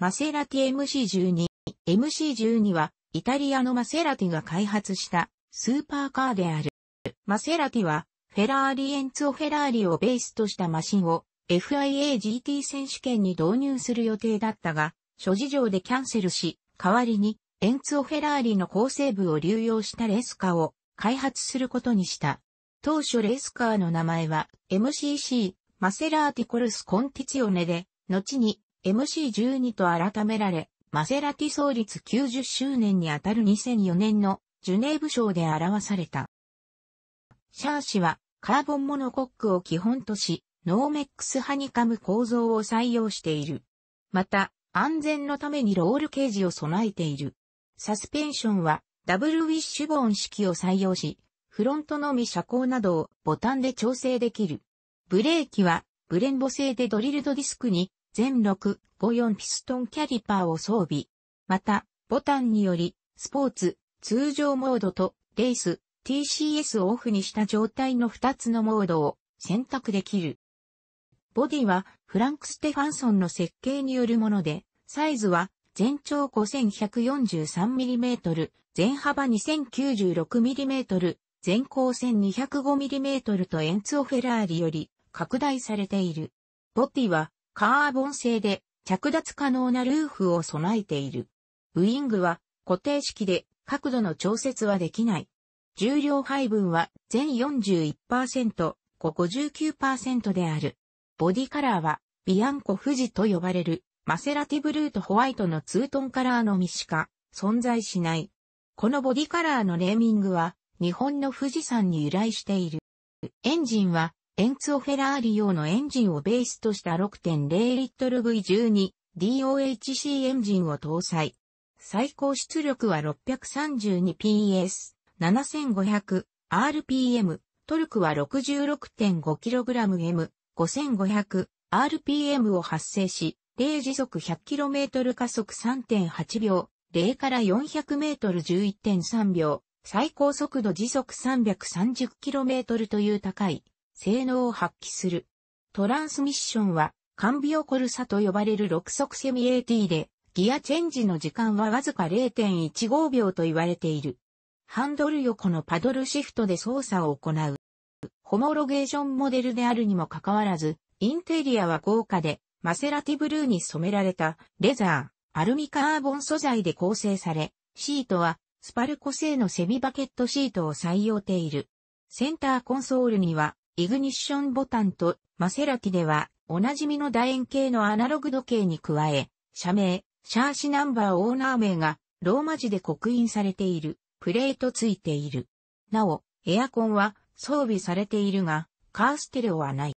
マセラティ MC12。MC12 は、イタリアのマセラティが開発したスーパーカーである。マセラティは、フェラーリエンツォ・フェラーリをベースとしたマシンを FIA GT 選手権に導入する予定だったが、諸事情でキャンセルし、代わりにエンツォ・フェラーリの構成部を流用したレースカーを開発することにした。当初レースカーの名前は MCC マセラーティコルス・コンティィオネで、後に MC12 と改められ、マセラティ創立90周年にあたる2004年のジュネーブ賞で表された。シャー氏はカーボンモノコックを基本とし、ノーメックスハニカム構造を採用している。また、安全のためにロールケージを備えている。サスペンションはダブルウィッシュボーン式を採用し、フロントのみ車高などをボタンで調整できる。ブレーキはブレンボ製でドリルドディスクに全654ピストンキャリパーを装備。また、ボタンにより、スポーツ、通常モードと、レース、TCS をオフにした状態の2つのモードを選択できる。ボディはフランク・ステファンソンの設計によるもので、サイズは全長 5143mm、全幅 2096mm、全高 1205mm とエンツォ・フェラーリより拡大されている。ボディはカーボン製で着脱可能なルーフを備えている。ウィングは固定式で角度の調節はできない。重量配分は全41%、59%である。ボディカラーはビアンコ富士と呼ばれるマセラティブルーとホワイトのツートンカラーのみしか存在しない。このボディカラーのネーミングは日本の富士山に由来している。エンジンはエンツオフェラーリ用のエンジンをベースとした6.0リットル V12 DOHC エンジンを搭載。最高出力は 632PS、7500rpm、トルクは 66.5kgm、5500rpm を発生し、0時速 100km 加速3.8秒、0から 400m11.3 秒、最高速度時速 330km という高い性能を発揮する。トランスミッションは、カンビオコルサと呼ばれる6速セミ AT で、ギアチェンジの時間はわずか0.15秒と言われている。ハンドル横のパドルシフトで操作を行う。ホモロゲーションモデルであるにもかかわらず、インテリアは豪華で、マセラティブルーに染められたレザー、アルミカーボン素材で構成され、シートはスパルコ製のセミバケットシートを採用ている。センターコンソールにはイグニッションボタンとマセラティでは、おなじみの楕円形のアナログ時計に加え、社名、シャーシナンバーオーナー名が、ローマ字で刻印されている、プレートついている。なお、エアコンは装備されているが、カーステレオはない。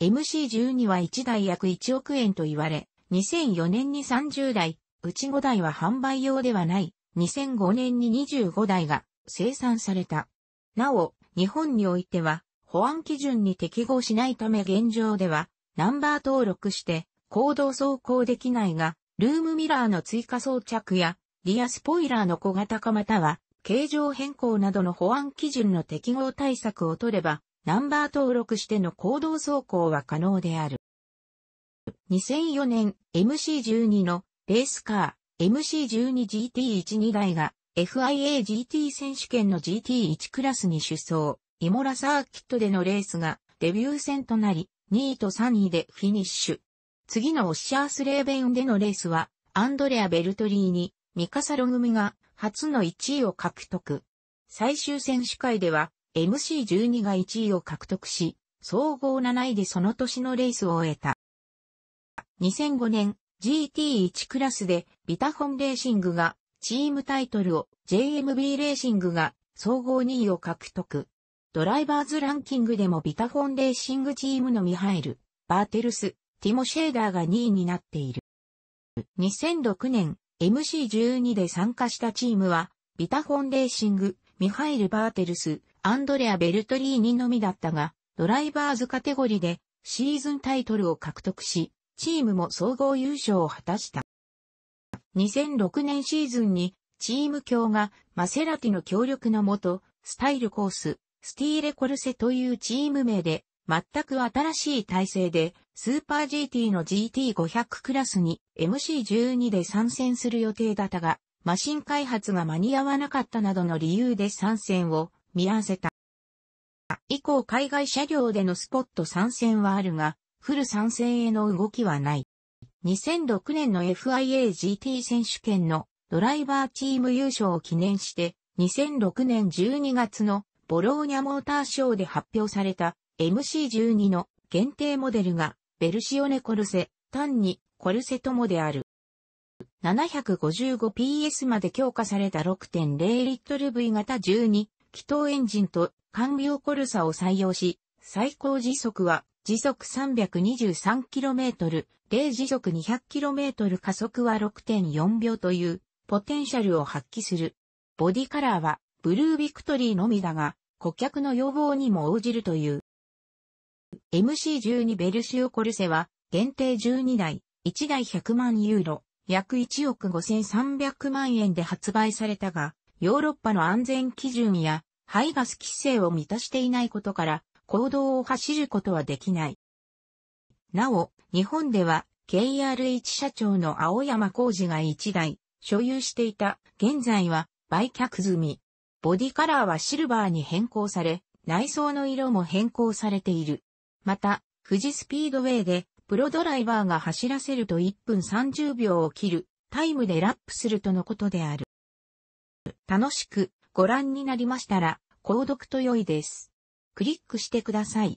MC12 は1台約1億円と言われ、2004年に30台、うち5台は販売用ではない、2005年に25台が生産された。なお、日本においては、保安基準に適合しないため現状では、ナンバー登録して、行動走行できないが、ルームミラーの追加装着や、リアスポイラーの小型化または、形状変更などの保安基準の適合対策を取れば、ナンバー登録しての行動走行は可能である。2004年 MC12 のレースカー MC12GT12 台が FIA GT 選手権の GT1 クラスに出走。イモラサーキットでのレースがデビュー戦となり、2位と3位でフィニッシュ。次のオッシャースレーベンでのレースは、アンドレア・ベルトリーに、ミカサロ組が初の1位を獲得。最終選手会では、MC12 が1位を獲得し、総合7位でその年のレースを終えた。2005年 GT1 クラスでビタホンレーシングがチームタイトルを JMB レーシングが総合2位を獲得。ドライバーズランキングでもビタフォンレーシングチームのミハイル、バーテルス、ティモシェーダーが2位になっている。2006年、MC12 で参加したチームは、ビタフォンレーシング、ミハイル・バーテルス、アンドレア・ベルトリーニのみだったが、ドライバーズカテゴリでシーズンタイトルを獲得し、チームも総合優勝を果たした。2006年シーズンに、チーム卿がマセラティの協力のもと、スタイルコース、スティーレコルセというチーム名で、全く新しい体制で、スーパー GT の GT500 クラスに MC12 で参戦する予定だったが、マシン開発が間に合わなかったなどの理由で参戦を見合わせた。以降海外車両でのスポット参戦はあるが、フル参戦への動きはない。2006年の FIAGT 選手権のドライバーチーム優勝を記念して、2006年12月のボローニャモーターショーで発表された MC12 の限定モデルがベルシオネコルセ、単にコルセともである。755PS まで強化された6.0リットル V 型12気筒エンジンと完了コルサを採用し、最高時速は時速 323km、0時速 200km 加速は6.4秒というポテンシャルを発揮する。ボディカラーはブルービクトリーのみだが、顧客の要望にも応じるという。MC12 ベルシオコルセは、限定12台、1台100万ユーロ、約1億5300万円で発売されたが、ヨーロッパの安全基準や排ガス規制を満たしていないことから、行動を走ることはできない。なお、日本では、KRH 社長の青山浩二が1台、所有していた、現在は売却済み、ボディカラーはシルバーに変更され、内装の色も変更されている。また、富士スピードウェイで、プロドライバーが走らせると1分30秒を切る、タイムでラップするとのことである。楽しくご覧になりましたら、購読と良いです。クリックしてください。